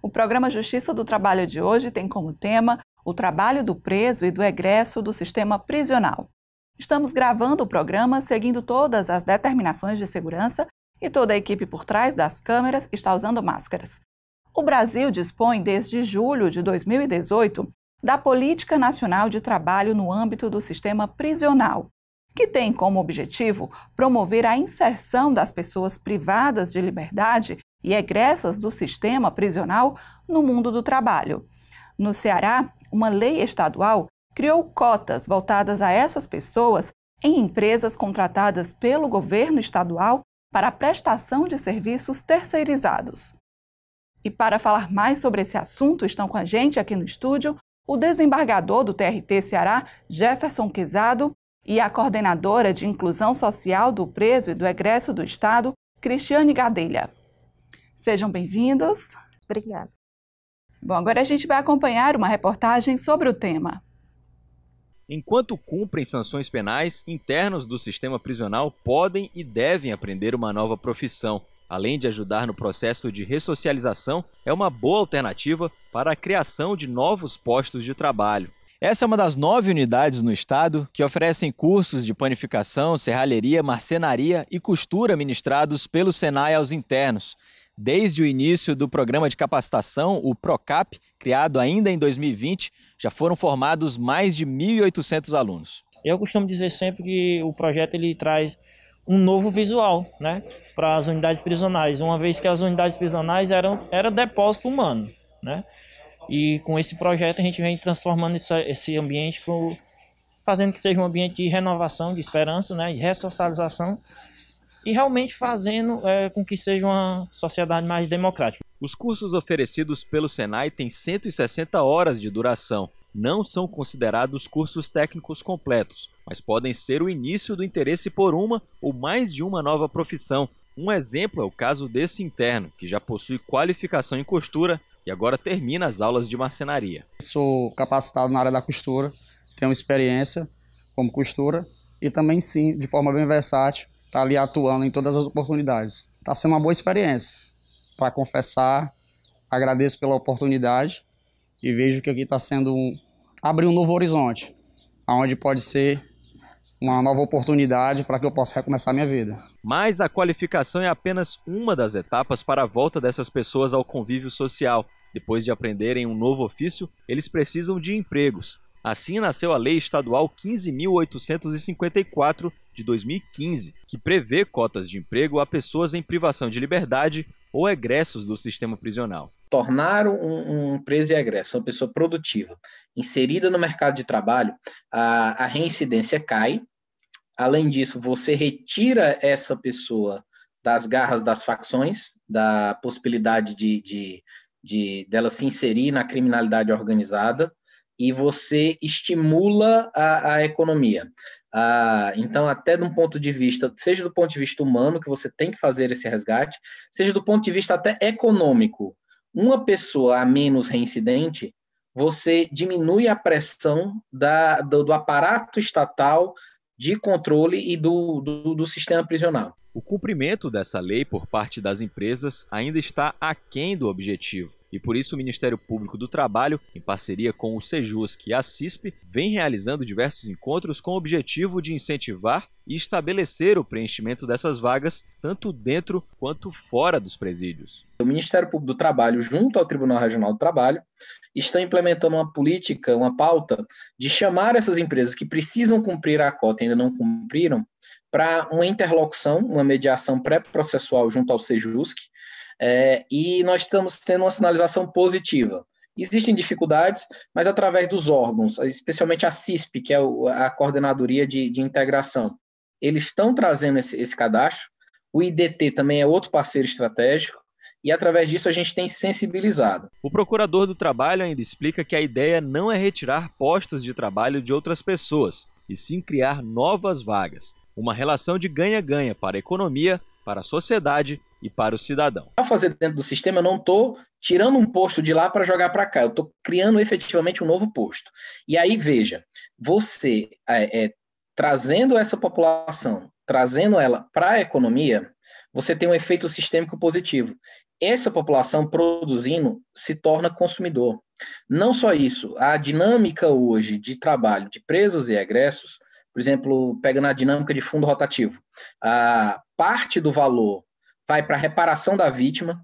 O programa Justiça do Trabalho de hoje tem como tema o trabalho do preso e do egresso do sistema prisional. Estamos gravando o programa seguindo todas as determinações de segurança e toda a equipe por trás das câmeras está usando máscaras. O Brasil dispõe desde julho de 2018 da Política Nacional de Trabalho no âmbito do sistema prisional, que tem como objetivo promover a inserção das pessoas privadas de liberdade e egressas do sistema prisional no mundo do trabalho. No Ceará, uma lei estadual criou cotas voltadas a essas pessoas em empresas contratadas pelo governo estadual para a prestação de serviços terceirizados. E para falar mais sobre esse assunto, estão com a gente aqui no estúdio o desembargador do TRT Ceará, Jefferson Quezado, e a coordenadora de inclusão social do preso e do egresso do Estado, Cristiane Gadelha. Sejam bem-vindos. Obrigada. Bom, agora a gente vai acompanhar uma reportagem sobre o tema. Enquanto cumprem sanções penais, internos do sistema prisional podem e devem aprender uma nova profissão. Além de ajudar no processo de ressocialização, é uma boa alternativa para a criação de novos postos de trabalho. Essa é uma das nove unidades no estado que oferecem cursos de panificação, serralheria, marcenaria e costura ministrados pelo Senai aos internos. Desde o início do programa de capacitação, o PROCAP, criado ainda em 2020, já foram formados mais de 1.800 alunos. Eu costumo dizer sempre que o projeto ele traz um novo visual né, para as unidades prisionais, uma vez que as unidades prisionais eram era depósito humano. Né? E com esse projeto a gente vem transformando esse esse ambiente, pro, fazendo que seja um ambiente de renovação, de esperança, né, de ressocialização e realmente fazendo é, com que seja uma sociedade mais democrática. Os cursos oferecidos pelo Senai têm 160 horas de duração. Não são considerados cursos técnicos completos, mas podem ser o início do interesse por uma ou mais de uma nova profissão. Um exemplo é o caso desse interno, que já possui qualificação em costura e agora termina as aulas de marcenaria. Sou capacitado na área da costura, tenho experiência como costura e também sim, de forma bem versátil, Tá ali atuando em todas as oportunidades. Tá sendo uma boa experiência. Para confessar, agradeço pela oportunidade e vejo que aqui está sendo um abrir um novo horizonte, aonde pode ser uma nova oportunidade para que eu possa recomeçar minha vida. Mas a qualificação é apenas uma das etapas para a volta dessas pessoas ao convívio social. Depois de aprenderem um novo ofício, eles precisam de empregos. Assim nasceu a Lei Estadual 15.854, de 2015, que prevê cotas de emprego a pessoas em privação de liberdade ou egressos do sistema prisional. Tornar um, um preso e egresso uma pessoa produtiva, inserida no mercado de trabalho, a, a reincidência cai. Além disso, você retira essa pessoa das garras das facções, da possibilidade de, de, de dela se inserir na criminalidade organizada e você estimula a, a economia. Ah, então, até de um ponto de vista, seja do ponto de vista humano, que você tem que fazer esse resgate, seja do ponto de vista até econômico, uma pessoa a menos reincidente, você diminui a pressão da, do, do aparato estatal de controle e do, do, do, sistema prisional. O cumprimento dessa lei por parte das empresas ainda está aquém do objetivo. E por isso o Ministério Público do Trabalho, em parceria com o Sejusc e é a CISP, vem realizando diversos encontros com o objetivo de incentivar e estabelecer o preenchimento dessas vagas, tanto dentro quanto fora dos presídios. O Ministério Público do Trabalho, junto ao Tribunal Regional do Trabalho, estão implementando uma política, uma pauta de chamar essas empresas que precisam cumprir a cota e ainda não cumpriram, para uma interlocução, uma mediação pré-processual junto ao Sejusc, é, e nós estamos tendo uma sinalização positiva. Existem dificuldades, mas através dos órgãos, especialmente a CISP, que é a Coordenadoria de, de Integração, eles estão trazendo esse, esse cadastro, o IDT também é outro parceiro estratégico, e através disso a gente tem sensibilizado. O procurador do trabalho ainda explica que a ideia não é retirar postos de trabalho de outras pessoas, e sim criar novas vagas uma relação de ganha-ganha para a economia, para a sociedade e para o cidadão. Ao fazer dentro do sistema, eu não estou tirando um posto de lá para jogar para cá, eu estou criando efetivamente um novo posto. E aí, veja, você é, é, trazendo essa população, trazendo ela para a economia, você tem um efeito sistêmico positivo. Essa população produzindo se torna consumidor. Não só isso, a dinâmica hoje de trabalho de presos e egressos por exemplo, pegando a dinâmica de fundo rotativo, a parte do valor vai para a reparação da vítima,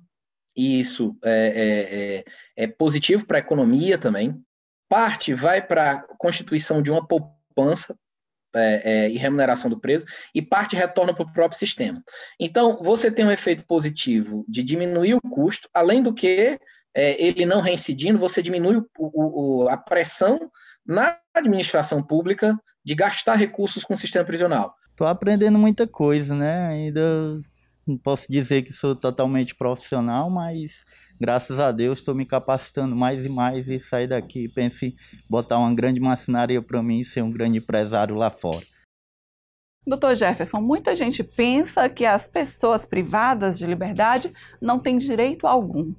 e isso é, é, é, é positivo para a economia também. Parte vai para a constituição de uma poupança é, é, e remuneração do preso, e parte retorna para o próprio sistema. Então, você tem um efeito positivo de diminuir o custo, além do que é, ele não reincidindo, você diminui o, o, a pressão na administração pública de gastar recursos com o sistema prisional. Estou aprendendo muita coisa, né? Ainda não posso dizer que sou totalmente profissional, mas graças a Deus estou me capacitando mais e mais e sair daqui. Pense botar uma grande macinaria para mim e ser um grande empresário lá fora. Doutor Jefferson, muita gente pensa que as pessoas privadas de liberdade não têm direito algum.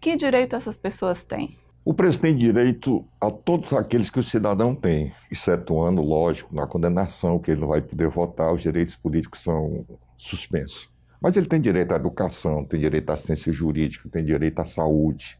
Que direito essas pessoas têm? O preso tem direito a todos aqueles que o cidadão tem, excetuando, lógico, na condenação, que ele não vai poder votar, os direitos políticos são suspensos. Mas ele tem direito à educação, tem direito à ciência jurídica, tem direito à saúde,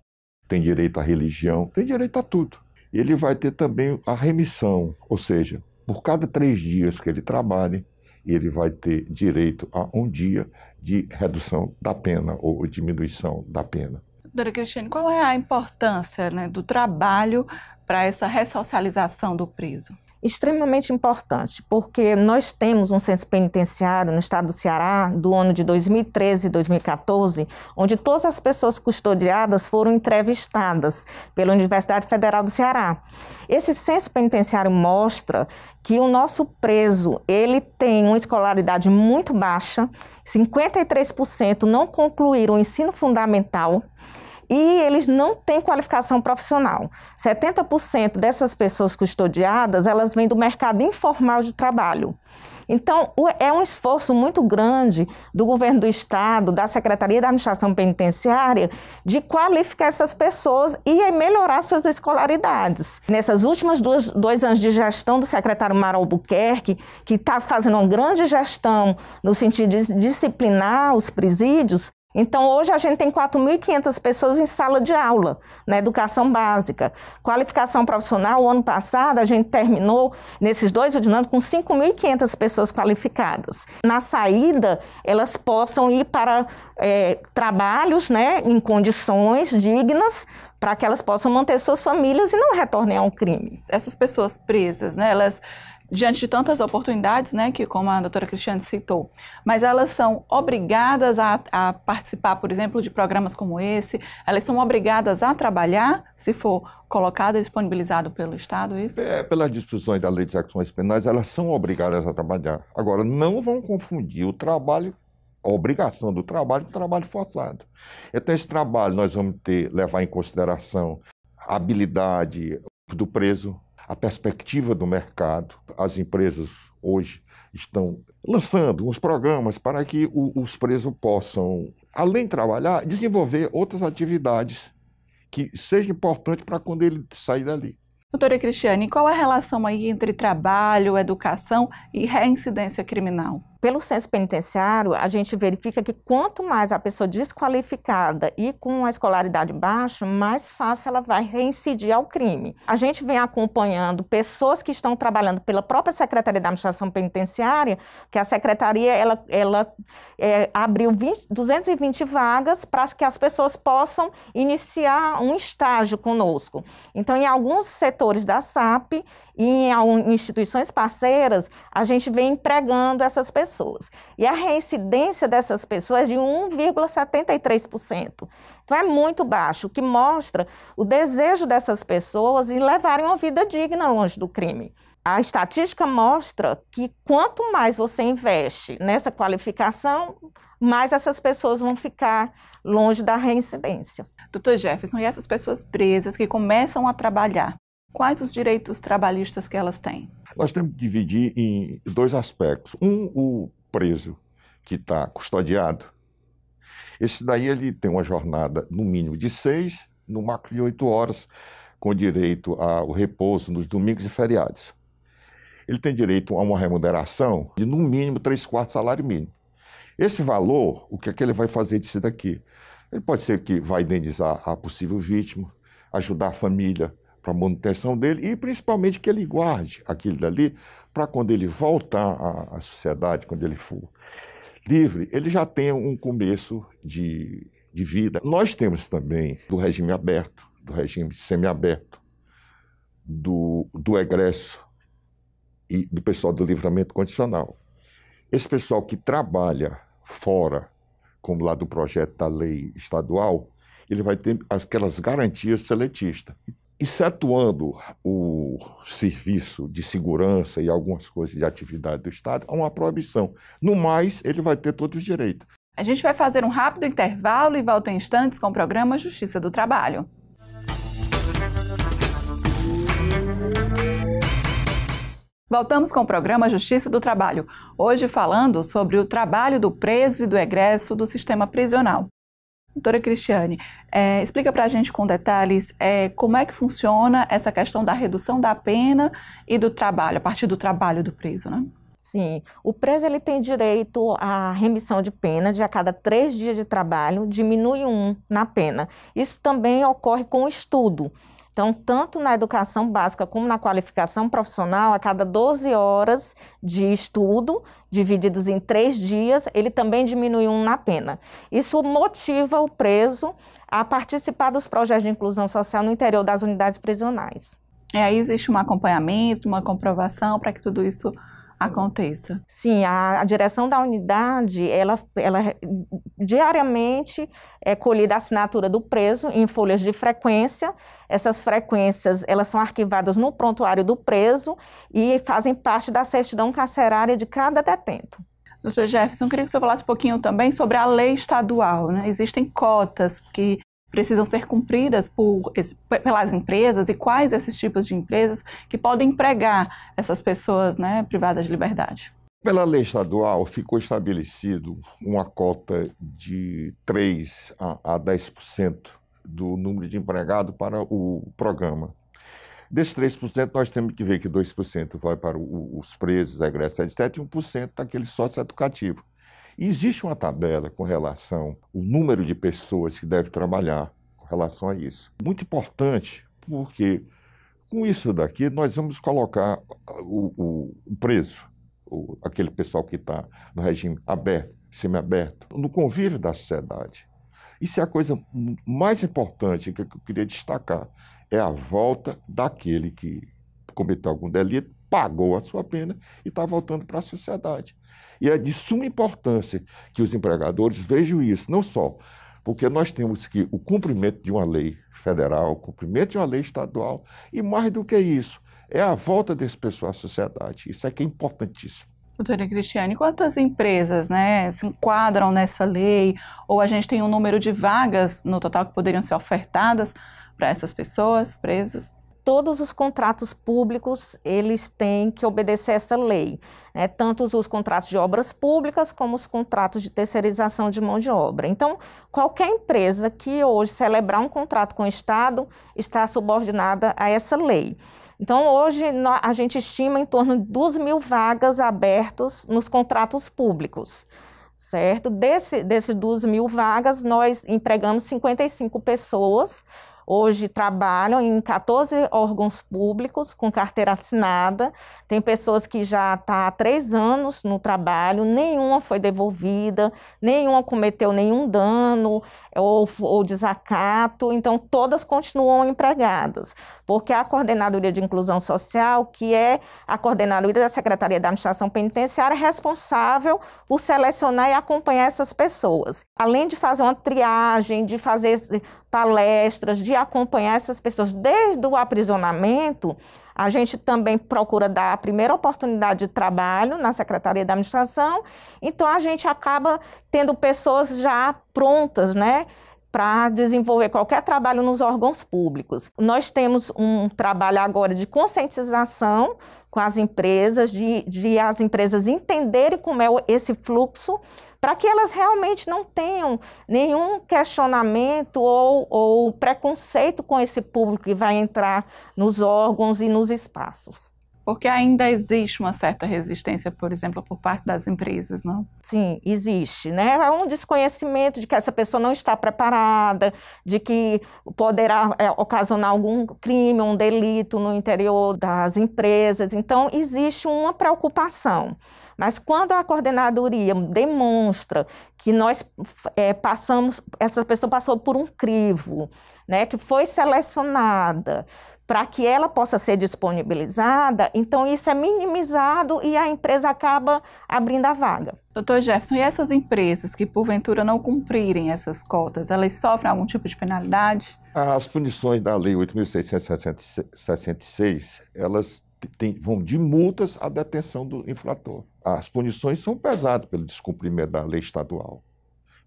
tem direito à religião, tem direito a tudo. Ele vai ter também a remissão, ou seja, por cada três dias que ele trabalhe, ele vai ter direito a um dia de redução da pena ou diminuição da pena. Dora Cristiane, qual é a importância né, do trabalho para essa ressocialização do preso? Extremamente importante, porque nós temos um centro penitenciário no estado do Ceará do ano de 2013 e 2014, onde todas as pessoas custodiadas foram entrevistadas pela Universidade Federal do Ceará. Esse censo penitenciário mostra que o nosso preso ele tem uma escolaridade muito baixa, 53% não concluíram o ensino fundamental e eles não têm qualificação profissional. 70% dessas pessoas custodiadas, elas vêm do mercado informal de trabalho. Então, é um esforço muito grande do governo do estado, da Secretaria da Administração Penitenciária, de qualificar essas pessoas e melhorar suas escolaridades. Nessas últimas duas, dois anos de gestão do secretário Maro Albuquerque, que está fazendo uma grande gestão no sentido de disciplinar os presídios, então, hoje a gente tem 4.500 pessoas em sala de aula na educação básica. Qualificação profissional, ano passado, a gente terminou, nesses dois ordenados, com 5.500 pessoas qualificadas. Na saída, elas possam ir para é, trabalhos né, em condições dignas para que elas possam manter suas famílias e não retornem ao crime. Essas pessoas presas, né, elas diante de tantas oportunidades, né, que como a doutora Cristiane citou, mas elas são obrigadas a, a, participar, por exemplo, de programas como esse, elas são obrigadas a trabalhar, se for colocado e disponibilizado pelo Estado, é isso? É, pelas disposições da Lei de Ações Penais, elas são obrigadas a trabalhar. Agora, não vão confundir o trabalho a obrigação do trabalho com trabalho forçado. Então, esse trabalho nós vamos ter, levar em consideração a habilidade do preso, a perspectiva do mercado. As empresas hoje estão lançando uns programas para que o, os presos possam, além de trabalhar, desenvolver outras atividades que sejam importantes para quando ele sair dali. Doutora Cristiane, qual é a relação aí entre trabalho, educação e reincidência criminal? pelo censo penitenciário, a gente verifica que quanto mais a pessoa desqualificada e com a escolaridade baixa, mais fácil ela vai reincidir ao crime. A gente vem acompanhando pessoas que estão trabalhando pela própria Secretaria da Administração Penitenciária, que a Secretaria ela, ela é, abriu 20, 220 vagas para que as pessoas possam iniciar um estágio conosco. Então, em alguns setores da SAP, e em instituições parceiras, a gente vem empregando essas pessoas. E a reincidência dessas pessoas é de 1,73%. Então é muito baixo, o que mostra o desejo dessas pessoas em levarem uma vida digna longe do crime. A estatística mostra que quanto mais você investe nessa qualificação, mais essas pessoas vão ficar longe da reincidência. Doutor Jefferson, e essas pessoas presas que começam a trabalhar, Quais os direitos trabalhistas que elas têm? Nós temos que dividir em dois aspectos. Um, o preso que está custodiado. Esse daí ele tem uma jornada no mínimo de seis, no máximo de oito horas, com direito ao repouso nos domingos e feriados. Ele tem direito a uma remuneração de no mínimo três quartos salário mínimo. Esse valor, o que é que ele vai fazer disso daqui? Ele pode ser que vai indenizar a possível vítima, ajudar a família, para manutenção dele e principalmente que ele guarde aquilo dali para quando ele voltar à, à, sociedade, quando ele for livre, ele já tenha um começo de, de vida. Nós temos também do regime aberto, do regime semiaberto, do, do egresso e do pessoal do livramento condicional. Esse pessoal que trabalha fora, como lá do projeto da lei estadual, ele vai ter aquelas garantias seletistas excetuando o serviço de segurança e algumas coisas de atividade do Estado, há uma proibição. No mais, ele vai ter todos os direitos. A gente vai fazer um rápido intervalo e volta em instantes com o programa Justiça do Trabalho. Voltamos com o programa Justiça do Trabalho, hoje falando sobre o trabalho do preso e do egresso do sistema prisional. Doutora Cristiane, é, explica para a gente com detalhes é, como é que funciona essa questão da redução da pena e do trabalho, a partir do trabalho do preso, né? Sim, o preso ele tem direito à remissão de pena de a cada três dias de trabalho, diminui um na pena. Isso também ocorre com o estudo. Então, tanto na educação básica como na qualificação profissional, a cada 12 horas de estudo, divididos em três dias, ele também diminui um na pena. Isso motiva o preso a participar dos projetos de inclusão social no interior das unidades prisionais. É, aí existe um acompanhamento, uma comprovação para que tudo isso aconteça. Sim, a, a, direção da unidade, ela, ela diariamente é colhida a assinatura do preso em folhas de frequência. Essas frequências, elas são arquivadas no prontuário do preso e fazem parte da certidão carcerária de cada detento. Doutor Jefferson, queria que você falasse um pouquinho também sobre a lei estadual. Né? Existem cotas que precisam ser cumpridas por, pelas empresas e quais esses tipos de empresas que podem empregar essas pessoas né, privadas de liberdade? Pela lei estadual, ficou estabelecido uma cota de 3 a, 10% do número de empregado para o programa. Desses 3%, nós temos que ver que 2% vai para os presos, igreja etc., e 1% daquele sócio educativo existe uma tabela com relação ao número de pessoas que deve trabalhar com relação a isso. Muito importante, porque com isso daqui nós vamos colocar o, o, o preso, o, aquele pessoal que está no regime aberto, semiaberto, no convívio da sociedade. Isso é a coisa mais importante que eu queria destacar: é a volta daquele que cometeu algum delito pagou a sua pena e está voltando para a sociedade. E é de suma importância que os empregadores vejam isso, não só porque nós temos que o cumprimento de uma lei federal, o cumprimento de uma lei estadual, e mais do que isso, é a volta desse pessoal à sociedade. Isso é que é importantíssimo. Doutora Cristiane, quantas empresas né, se enquadram nessa lei? Ou a gente tem um número de vagas no total que poderiam ser ofertadas para essas pessoas presas? todos os contratos públicos eles têm que obedecer essa lei, né? tanto os contratos de obras públicas como os contratos de terceirização de mão de obra. Então, qualquer empresa que hoje celebrar um contrato com o Estado está subordinada a essa lei. Então, hoje a gente estima em torno de 2 mil vagas abertas nos contratos públicos certo? Desse, desses 2 mil vagas, nós empregamos 55 pessoas, Hoje trabalham em 14 órgãos públicos com carteira assinada. Tem pessoas que já estão tá há três anos no trabalho, nenhuma foi devolvida, nenhuma cometeu nenhum dano ou, ou desacato. Então, todas continuam empregadas, porque a Coordenadoria de Inclusão Social, que é a coordenadoria da Secretaria da Administração Penitenciária, é responsável por selecionar e acompanhar essas pessoas. Além de fazer uma triagem, de fazer palestras, de acompanhar essas pessoas desde o aprisionamento. A gente também procura dar a primeira oportunidade de trabalho na Secretaria da Administração. Então, a gente acaba tendo pessoas já prontas, né? para desenvolver qualquer trabalho nos órgãos públicos. Nós temos um trabalho agora de conscientização com as empresas, de, de as empresas entenderem como é esse fluxo para que elas realmente não tenham nenhum questionamento ou, ou preconceito com esse público que vai entrar nos órgãos e nos espaços. Porque ainda existe uma certa resistência, por exemplo, por parte das empresas, não? Sim, existe, né? Há um desconhecimento de que essa pessoa não está preparada, de que poderá é, ocasionar algum crime, um delito no interior das empresas. Então, existe uma preocupação. Mas quando a coordenadoria demonstra que nós é, passamos, essa pessoa passou por um crivo, né, que foi selecionada para que ela possa ser disponibilizada, então isso é minimizado e a empresa acaba abrindo a vaga. Doutor Jefferson, e essas empresas que porventura não cumprirem essas cotas, elas sofrem algum tipo de penalidade? As punições da Lei 8.666, elas tem, vão de multas à detenção do infrator. As punições são pesadas pelo descumprimento da lei estadual.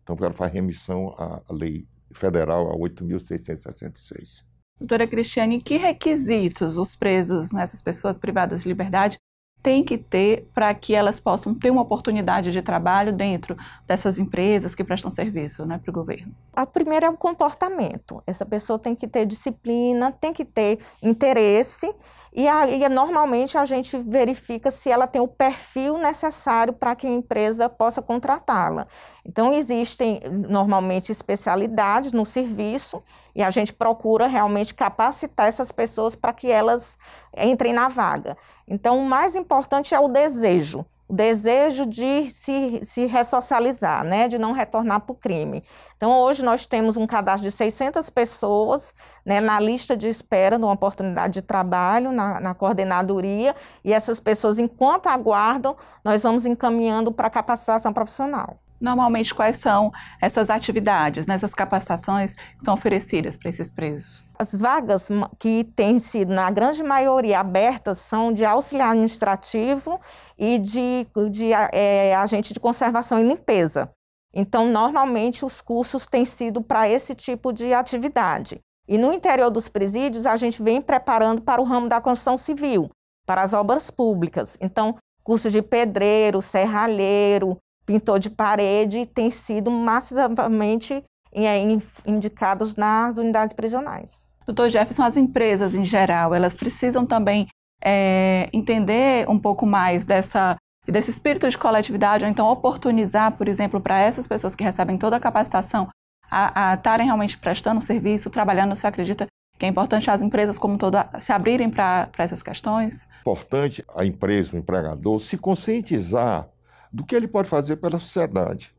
Então, o cara faz remissão à lei federal, a 8.666. Doutora Cristiane, que requisitos os presos, né, essas pessoas privadas de liberdade, têm que ter para que elas possam ter uma oportunidade de trabalho dentro dessas empresas que prestam serviço né, para o governo? A primeira é o comportamento. Essa pessoa tem que ter disciplina, tem que ter interesse e aí, normalmente, a gente verifica se ela tem o perfil necessário para que a empresa possa contratá-la. Então, existem, normalmente, especialidades no serviço e a gente procura realmente capacitar essas pessoas para que elas entrem na vaga. Então, o mais importante é o desejo desejo de se, se ressocializar, né, de não retornar para o crime. Então, hoje nós temos um cadastro de 600 pessoas né, na lista de espera de uma oportunidade de trabalho, na, na coordenadoria, e essas pessoas, enquanto aguardam, nós vamos encaminhando para capacitação profissional normalmente quais são essas atividades, né, essas capacitações que são oferecidas para esses presos? As vagas que têm sido, na grande maioria, abertas são de auxiliar administrativo e de, de é, agente de conservação e limpeza. Então, normalmente, os cursos têm sido para esse tipo de atividade. E no interior dos presídios, a gente vem preparando para o ramo da construção civil, para as obras públicas. Então, curso de pedreiro, serralheiro, pintor de parede tem sido massivamente eh, indicados nas unidades prisionais. Doutor Jefferson, as empresas em geral, elas precisam também é, entender um pouco mais dessa, desse espírito de coletividade, ou então oportunizar, por exemplo, para essas pessoas que recebem toda a capacitação a estarem realmente prestando serviço, trabalhando, você acredita que é importante as empresas como toda se abrirem para essas questões? Importante a empresa, o empregador, se conscientizar do que ele pode fazer pela sociedade.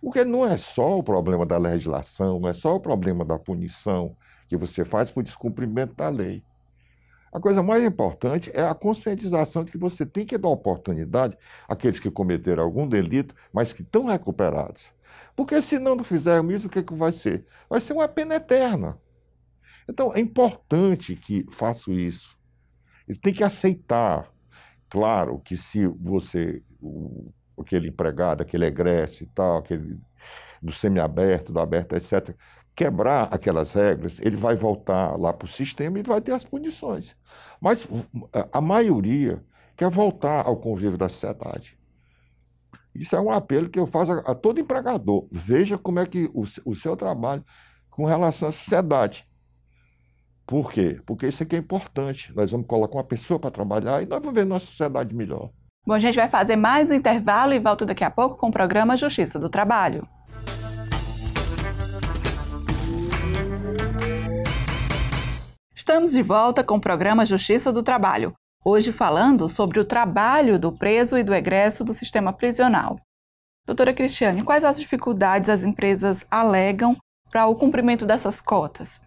Porque não é só o problema da legislação, não é só o problema da punição que você faz por descumprimento da lei. A coisa mais importante é a conscientização de que você tem que dar oportunidade àqueles que cometeram algum delito, mas que estão recuperados. Porque se não fizeram isso, o que, é que vai ser? Vai ser uma pena eterna. Então é importante que faça isso. Ele tem que aceitar. Claro que se você, aquele empregado, aquele egresso e tal, aquele do semiaberto, do aberto, etc., quebrar aquelas regras, ele vai voltar lá para o sistema e vai ter as punições. Mas a maioria quer voltar ao convívio da sociedade. Isso é um apelo que eu faço a, a todo empregador. Veja como é que o, o seu trabalho com relação à sociedade. Por quê? Porque isso aqui é importante. Nós vamos colocar uma pessoa para trabalhar e nós vamos ver nossa sociedade melhor. Bom, a gente vai fazer mais um intervalo e volto daqui a pouco com o programa Justiça do Trabalho. Estamos de volta com o programa Justiça do Trabalho, hoje falando sobre o trabalho do preso e do egresso do sistema prisional. Doutora Cristiane, quais as dificuldades as empresas alegam para o cumprimento dessas cotas?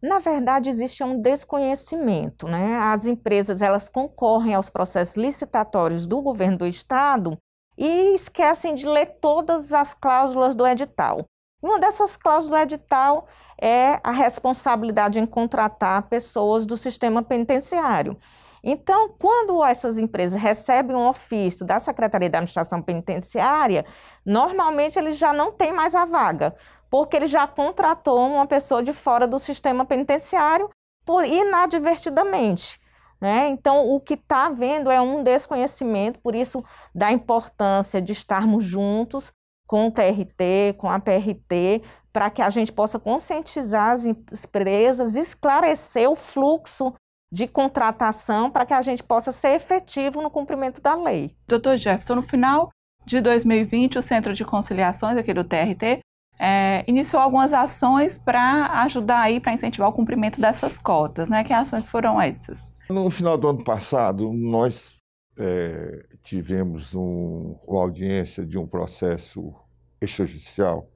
Na verdade, existe um desconhecimento. Né? As empresas elas concorrem aos processos licitatórios do governo do estado e esquecem de ler todas as cláusulas do edital. Uma dessas cláusulas do edital é a responsabilidade em contratar pessoas do sistema penitenciário. Então, quando essas empresas recebem um ofício da Secretaria da Administração Penitenciária, normalmente eles já não têm mais a vaga, porque ele já contratou uma pessoa de fora do sistema penitenciário por inadvertidamente. Né? Então, o que está havendo é um desconhecimento, por isso, da importância de estarmos juntos com o TRT, com a PRT, para que a gente possa conscientizar as empresas, esclarecer o fluxo de contratação para que a gente possa ser efetivo no cumprimento da lei. Doutor Jefferson, no final de 2020, o Centro de Conciliações aqui do TRT é, iniciou algumas ações para ajudar aí, para incentivar o cumprimento dessas cotas, né? Que ações foram essas? No final do ano passado, nós é, tivemos um, uma audiência de um processo extrajudicial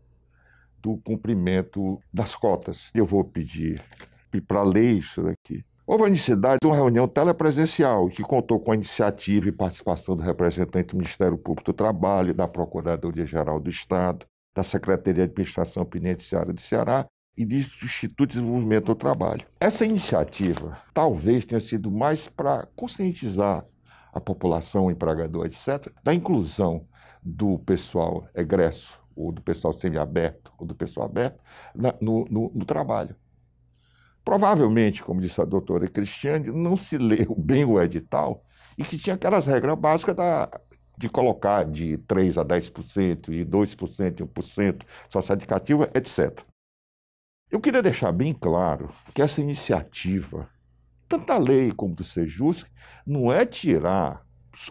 do cumprimento das cotas. Eu vou pedir para ler isso daqui. Houve a necessidade de uma reunião telepresencial que contou com a iniciativa e participação do representante do Ministério Público do Trabalho, da Procuradoria-Geral do Estado, da Secretaria de Administração Penitenciária do Ceará e do Instituto de Desenvolvimento do Trabalho. Essa iniciativa talvez tenha sido mais para conscientizar a população, o empregador, etc., da inclusão do pessoal egresso, ou do pessoal semiaberto, ou do pessoal aberto, na, no, no, no trabalho. Provavelmente, como disse a doutora Cristiane, não se leu bem o edital e que tinha aquelas regras básicas da de colocar de 3% a 10% e 2% e 1% socioeducativa, etc. Eu queria deixar bem claro que essa iniciativa, tanto da lei como do Sejusc, não é tirar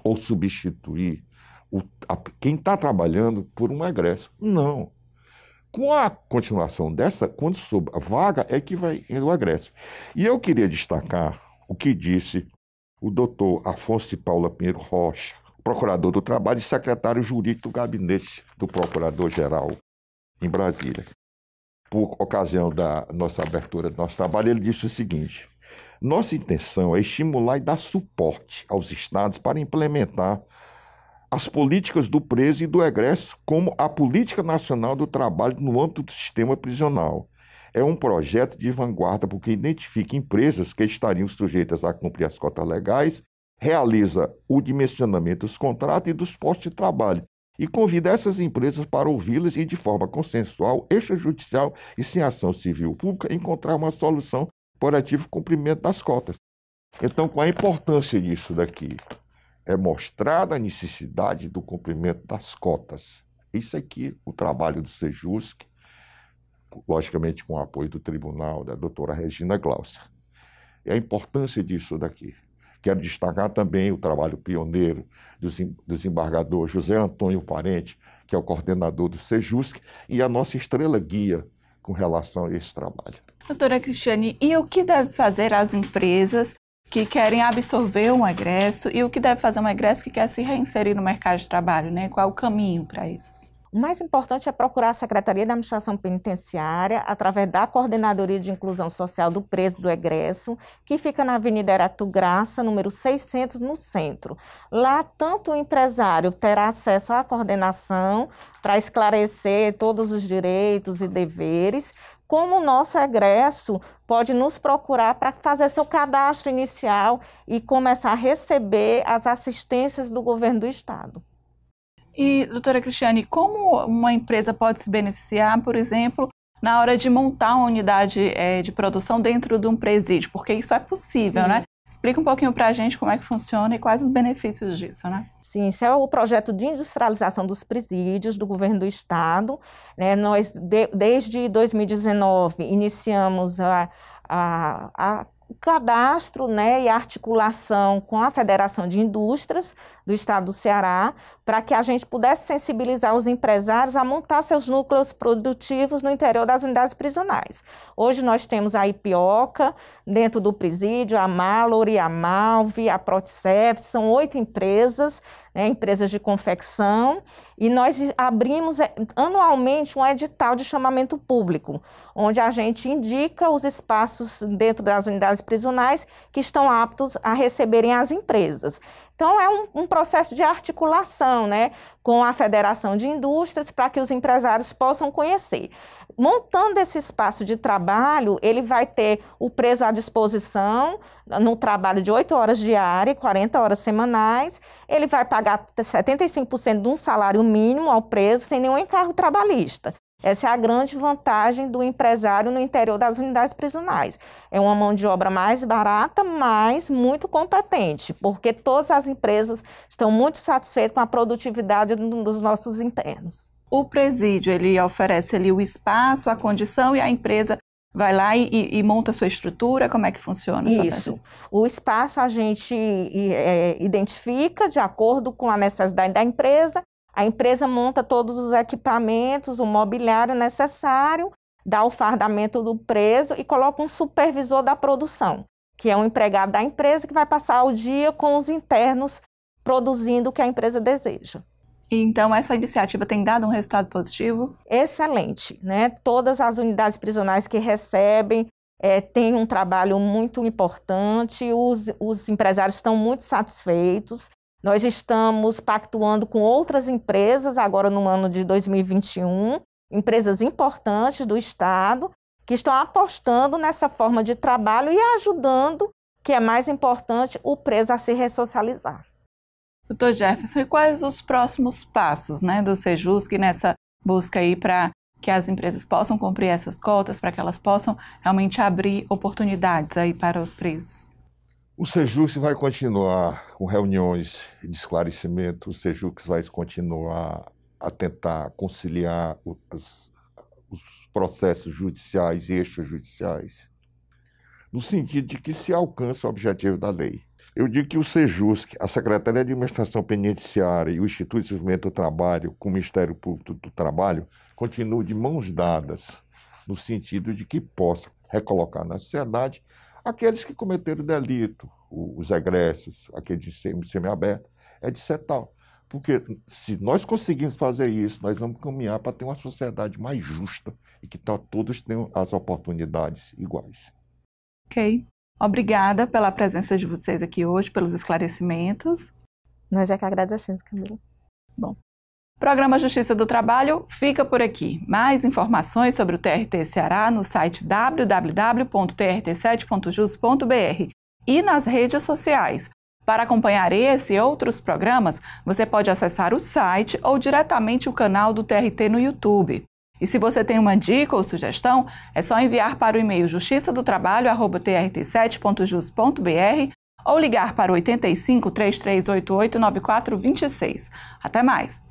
ou substituir o, a, quem está trabalhando por um egresso. Não. Com a continuação dessa, quando sobra a vaga, é que vai o egresso. E eu queria destacar o que disse o doutor Afonso de Paula Pinheiro Rocha, procurador do trabalho e secretário jurídico do gabinete do procurador-geral em Brasília. Por ocasião da nossa abertura do nosso trabalho, ele disse o seguinte: nossa intenção é estimular e dar suporte aos estados para implementar as políticas do preso e do egresso, como a Política Nacional do Trabalho no âmbito do sistema prisional. É um projeto de vanguarda porque identifica empresas que estariam sujeitas a cumprir as cotas legais realiza o dimensionamento dos contratos e dos postos de trabalho e convida essas empresas para ouvi-las e, de forma consensual, extrajudicial e sem ação civil pública, encontrar uma solução por ativo cumprimento das cotas. Então, qual a importância disso daqui? É mostrar a necessidade do cumprimento das cotas. Isso aqui, o trabalho do Sejusc, logicamente com o apoio do tribunal, da doutora Regina Glaucia. É a importância disso daqui. Quero destacar também o trabalho pioneiro do desembargador José Antônio Parente, que é o coordenador do SEJUSC, e a nossa estrela guia com relação a esse trabalho. Doutora Cristiane, e o que deve fazer as empresas que querem absorver um egresso e o que deve fazer um egresso que quer se reinserir no mercado de trabalho, né? Qual o caminho para isso? O mais importante é procurar a Secretaria da Administração Penitenciária, através da Coordenadoria de Inclusão Social do Preso do Egresso, que fica na Avenida Erato Graça, número 600, no centro. Lá, tanto o empresário terá acesso à coordenação para esclarecer todos os direitos e deveres, como o nosso egresso pode nos procurar para fazer seu cadastro inicial e começar a receber as assistências do governo do Estado. E, doutora Cristiane, como uma empresa pode se beneficiar, por exemplo, na hora de montar uma unidade é, de produção dentro de um presídio? Porque isso é possível, Sim. né? Explica um pouquinho para a gente como é que funciona e quais os benefícios disso, né? Sim, esse é o projeto de industrialização dos presídios do governo do estado. Né? Nós, de, desde 2019, iniciamos a, a, a cadastro né, e articulação com a Federação de Indústrias do estado do Ceará, para que a gente pudesse sensibilizar os empresários a montar seus núcleos produtivos no interior das unidades prisionais. Hoje nós temos a Ipioca, dentro do presídio, a Mallory, a Malve, a Protsev, são oito empresas, né, empresas de confecção, e nós abrimos é, anualmente um edital de chamamento público, onde a gente indica os espaços dentro das unidades prisionais que estão aptos a receberem as empresas. Então, é um, um processo de articulação né, com a Federação de Indústrias para que os empresários possam conhecer. Montando esse espaço de trabalho, ele vai ter o preso à disposição no trabalho de 8 horas diárias, 40 horas semanais. Ele vai pagar 75% de um salário mínimo ao preso sem nenhum encargo trabalhista. Essa é a grande vantagem do empresário no interior das unidades prisionais. É uma mão de obra mais barata, mas muito competente, porque todas as empresas estão muito satisfeitas com a produtividade dos nossos internos. O presídio, ele oferece ali o espaço, a condição e a empresa Vai lá e, e, monta sua estrutura? Como é que funciona essa Isso. Peça? O espaço a gente é, identifica de acordo com a necessidade da empresa a empresa monta todos os equipamentos, o mobiliário necessário, dá o fardamento do preso e coloca um supervisor da produção, que é um empregado da empresa que vai passar o dia com os internos produzindo o que a empresa deseja. Então, essa iniciativa tem dado um resultado positivo? Excelente, né? Todas as unidades prisionais que recebem é, têm um trabalho muito importante, os, os empresários estão muito satisfeitos. Nós estamos pactuando com outras empresas agora no ano de 2021, empresas importantes do Estado, que estão apostando nessa forma de trabalho e ajudando, que é mais importante, o preso a se ressocializar. Doutor Jefferson, e quais os próximos passos né, do Sejusc nessa busca aí para que as empresas possam cumprir essas cotas, para que elas possam realmente abrir oportunidades aí para os presos? O Sejux vai continuar com reuniões de esclarecimento, o Sejux vai continuar a tentar conciliar os, os processos judiciais e extrajudiciais, no sentido de que se alcance o objetivo da lei. Eu digo que o Sejus, a Secretaria de Administração Penitenciária e o Instituto de Desenvolvimento do Trabalho, com o Ministério Público do Trabalho, continuam de mãos dadas, no sentido de que possa recolocar na sociedade Aqueles que cometeram delito, os egressos, aqueles semi, semiaberto, é de ser tal. Porque se nós conseguirmos fazer isso, nós vamos caminhar para ter uma sociedade mais justa e que todos tenham as oportunidades iguais. Ok. Obrigada pela presença de vocês aqui hoje, pelos esclarecimentos. Nós é que agradecemos, Camila. Bom, Programa Justiça do Trabalho fica por aqui. Mais informações sobre o TRT Ceará no site www.trt7.jus.br e nas redes sociais. Para acompanhar esse e outros programas, você pode acessar o site ou diretamente o canal do TRT no YouTube. E se você tem uma dica ou sugestão, é só enviar para o e-mail justiçadotrabalho@trt7.jus.br ou ligar para 85 3388 9426. Até mais!